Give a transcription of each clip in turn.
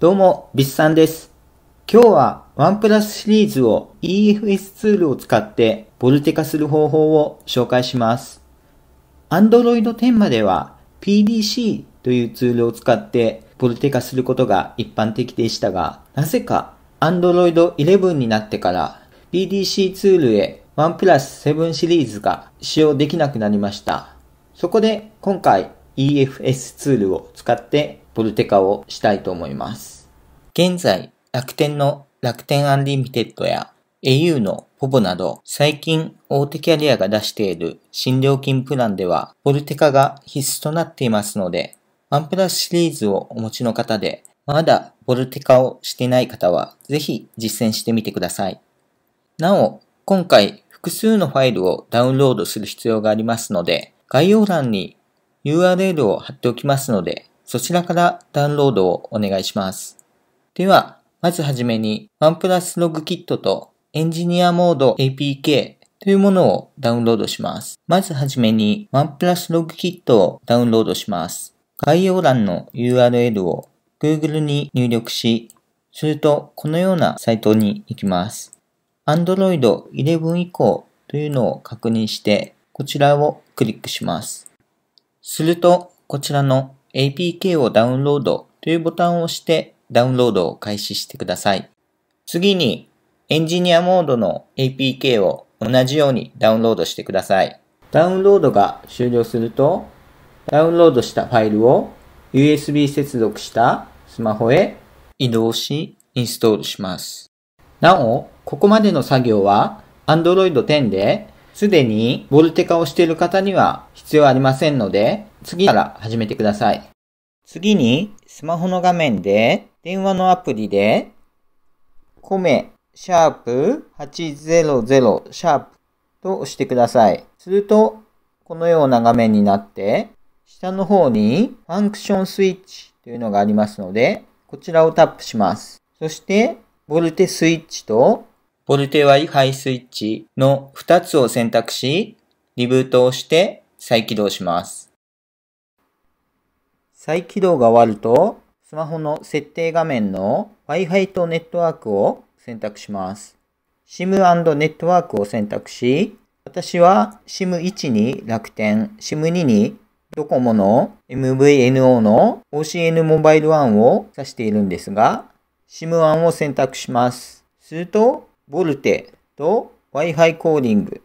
どうも、ビスさんです。今日は OnePlus シリーズを EFS ツールを使ってボルテ化する方法を紹介します。Android 10までは PDC というツールを使ってボルテ化することが一般的でしたが、なぜか Android 11になってから PDC ツールへ OnePlus 7シリーズが使用できなくなりました。そこで今回 EFS ツールを使ってボルテカをしたいと思います。現在、楽天の楽天アンリミテッドや au のポポなど最近大手キャリアが出している新料金プランではボルテカが必須となっていますので o ンプラスシリーズをお持ちの方でまだボルテカをしてない方はぜひ実践してみてください。なお、今回複数のファイルをダウンロードする必要がありますので概要欄に URL を貼っておきますのでそちらからダウンロードをお願いします。では、まずはじめにワンプラスログキットとエンジニアモード APK というものをダウンロードします。まずはじめにワンプラスログキットをダウンロードします。概要欄の URL を Google に入力し、するとこのようなサイトに行きます。Android 11以降というのを確認して、こちらをクリックします。すると、こちらの APK をダウンロードというボタンを押してダウンロードを開始してください。次にエンジニアモードの APK を同じようにダウンロードしてください。ダウンロードが終了すると、ダウンロードしたファイルを USB 接続したスマホへ移動し、インストールします。なお、ここまでの作業は Android 10ですでにボルテ化をしている方には必要ありませんので、次から始めてください。次に、スマホの画面で、電話のアプリで、コメ、シャープ800、シャープと押してください。すると、このような画面になって、下の方にファンクションスイッチというのがありますので、こちらをタップします。そして、ボルテスイッチとボルテワイハイスイッチの2つを選択し、リブートをして再起動します。再起動が終わると、スマホの設定画面の Wi-Fi とネットワークを選択します。SIM& ネットワークを選択し、私は SIM1 に楽天、SIM2 にドコモの MVNO の OCN モバイル1を指しているんですが、SIM1 を選択します。すると、ボルテと Wi-Fi コーディング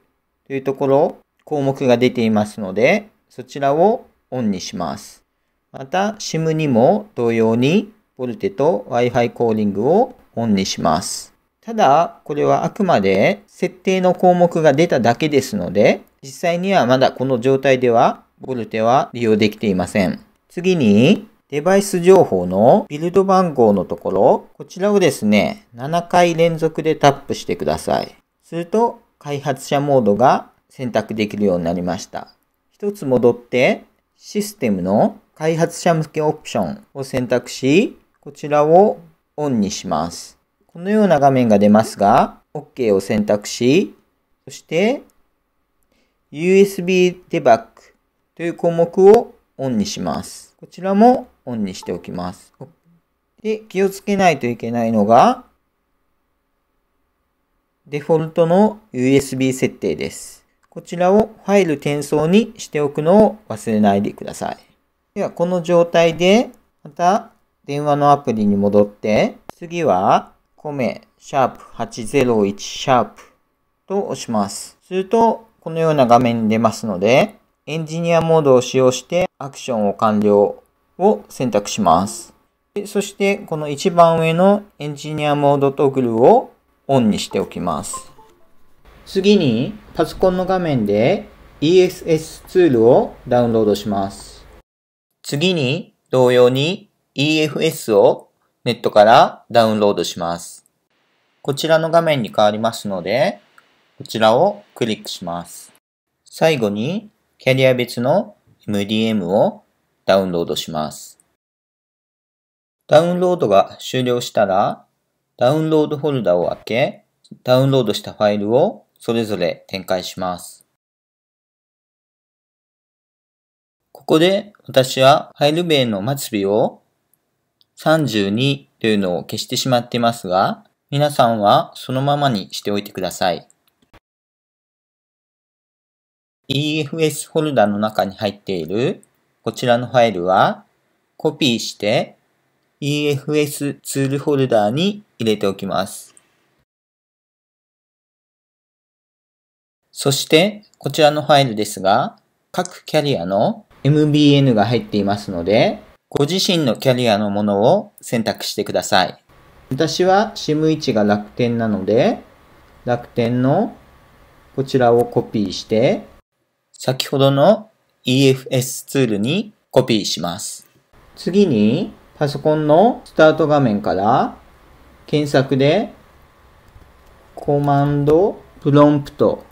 というところ、項目が出ていますので、そちらをオンにします。また、SIM にも同様に、ボルテと Wi-Fi コーディングをオンにします。ただ、これはあくまで設定の項目が出ただけですので、実際にはまだこの状態では、ボルテは利用できていません。次に、デバイス情報のビルド番号のところ、こちらをですね、7回連続でタップしてください。すると、開発者モードが選択できるようになりました。一つ戻って、システムの開発者向けオプションを選択し、こちらをオンにします。このような画面が出ますが、OK を選択し、そして USB デバッグという項目をオンにします。こちらもオンにしておきます。で、気をつけないといけないのが、デフォルトの USB 設定です。こちらをファイル転送にしておくのを忘れないでください。では、この状態で、また電話のアプリに戻って、次は、コメ、シャープ801、シャープと押します。すると、このような画面に出ますので、エンジニアモードを使用してアクションを完了を選択します。そしてこの一番上のエンジニアモードトグルをオンにしておきます。次にパソコンの画面で ESS ツールをダウンロードします。次に同様に EFS をネットからダウンロードします。こちらの画面に変わりますので、こちらをクリックします。最後にキャリア別の MDM をダウンロードします。ダウンロードが終了したら、ダウンロードフォルダを開け、ダウンロードしたファイルをそれぞれ展開します。ここで私はファイル名の末尾を32というのを消してしまっていますが、皆さんはそのままにしておいてください。EFS フォルダの中に入っているこちらのファイルはコピーして EFS ツールフォルダーに入れておきます。そしてこちらのファイルですが各キャリアの MBN が入っていますのでご自身のキャリアのものを選択してください。私は s i m 置が楽天なので楽天のこちらをコピーして先ほどの EFS ツールにコピーします。次にパソコンのスタート画面から検索でコマンドプロンプト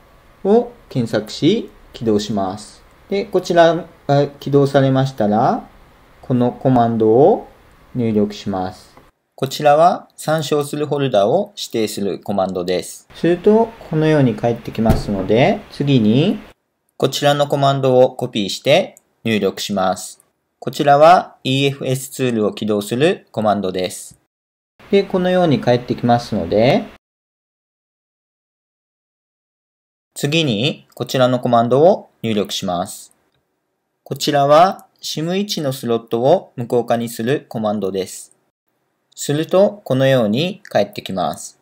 を検索し起動します。で、こちらが起動されましたらこのコマンドを入力します。こちらは参照するフォルダを指定するコマンドです。すると、このように返ってきますので、次にこちらのコマンドをコピーして入力します。こちらは EFS ツールを起動するコマンドです。で、このように返ってきますので、次にこちらのコマンドを入力します。こちらは SIM1 のスロットを無効化にするコマンドです。するとこのように返ってきます。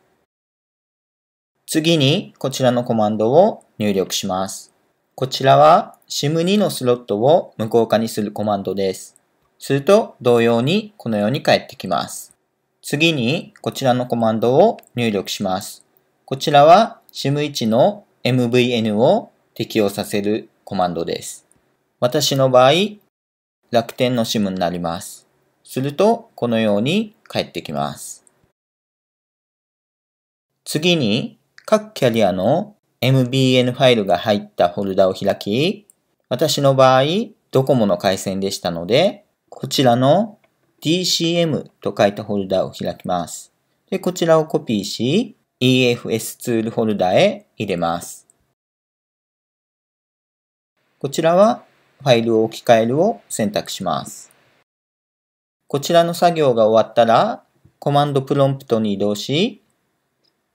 次にこちらのコマンドを入力します。こちらは SIM2 のスロットを無効化にするコマンドです。すると同様にこのように返ってきます。次にこちらのコマンドを入力します。こちらは SIM1 の MVN を適用させるコマンドです。私の場合、楽天の SIM になります。するとこのように返ってきます。次に各キャリアの MBN ファイルが入ったフォルダを開き、私の場合、ドコモの回線でしたので、こちらの DCM と書いたフォルダを開きます。で、こちらをコピーし、EFS ツールフォルダへ入れます。こちらはファイルを置き換えるを選択します。こちらの作業が終わったら、コマンドプロンプトに移動し、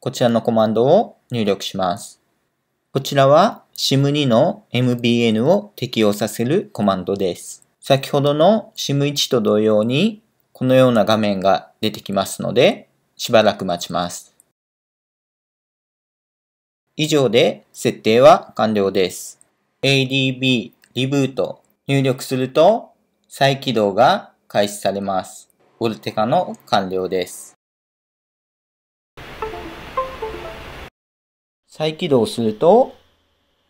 こちらのコマンドを入力します。こちらは SIM2 の MBN を適用させるコマンドです。先ほどの SIM1 と同様にこのような画面が出てきますのでしばらく待ちます。以上で設定は完了です。ADB リブート入力すると再起動が開始されます。オルテカの完了です。再起動すると、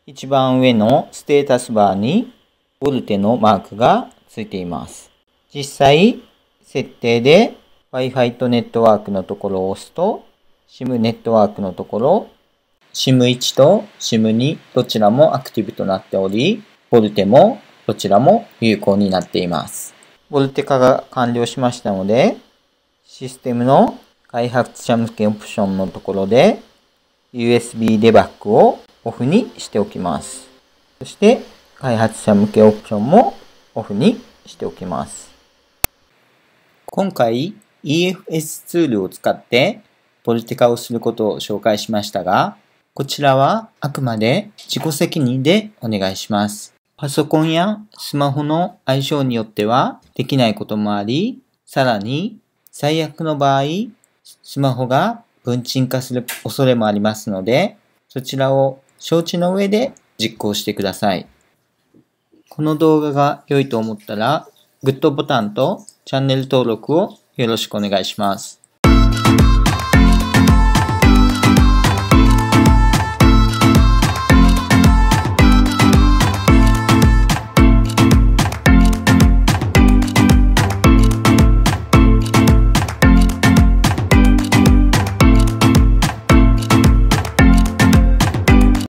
一番上のステータスバーにボルテのマークがついています。実際、設定で Wi-Fi とネットワークのところを押すと、SIM ネットワークのところ、SIM1 と SIM2 どちらもアクティブとなっており、ボルテもどちらも有効になっています。ボルテ化が完了しましたので、システムの開発者向けオプションのところで、USB デバッグをオフにしておきます。そして、開発者向けオプションもオフにしておきます。今回 EFS ツールを使ってポルティカをすることを紹介しましたが、こちらはあくまで自己責任でお願いします。パソコンやスマホの相性によってはできないこともあり、さらに最悪の場合、スマホが文鎮化する恐れもありますので、そちらを承知の上で実行してください。この動画が良いと思ったら、グッドボタンとチャンネル登録をよろしくお願いします。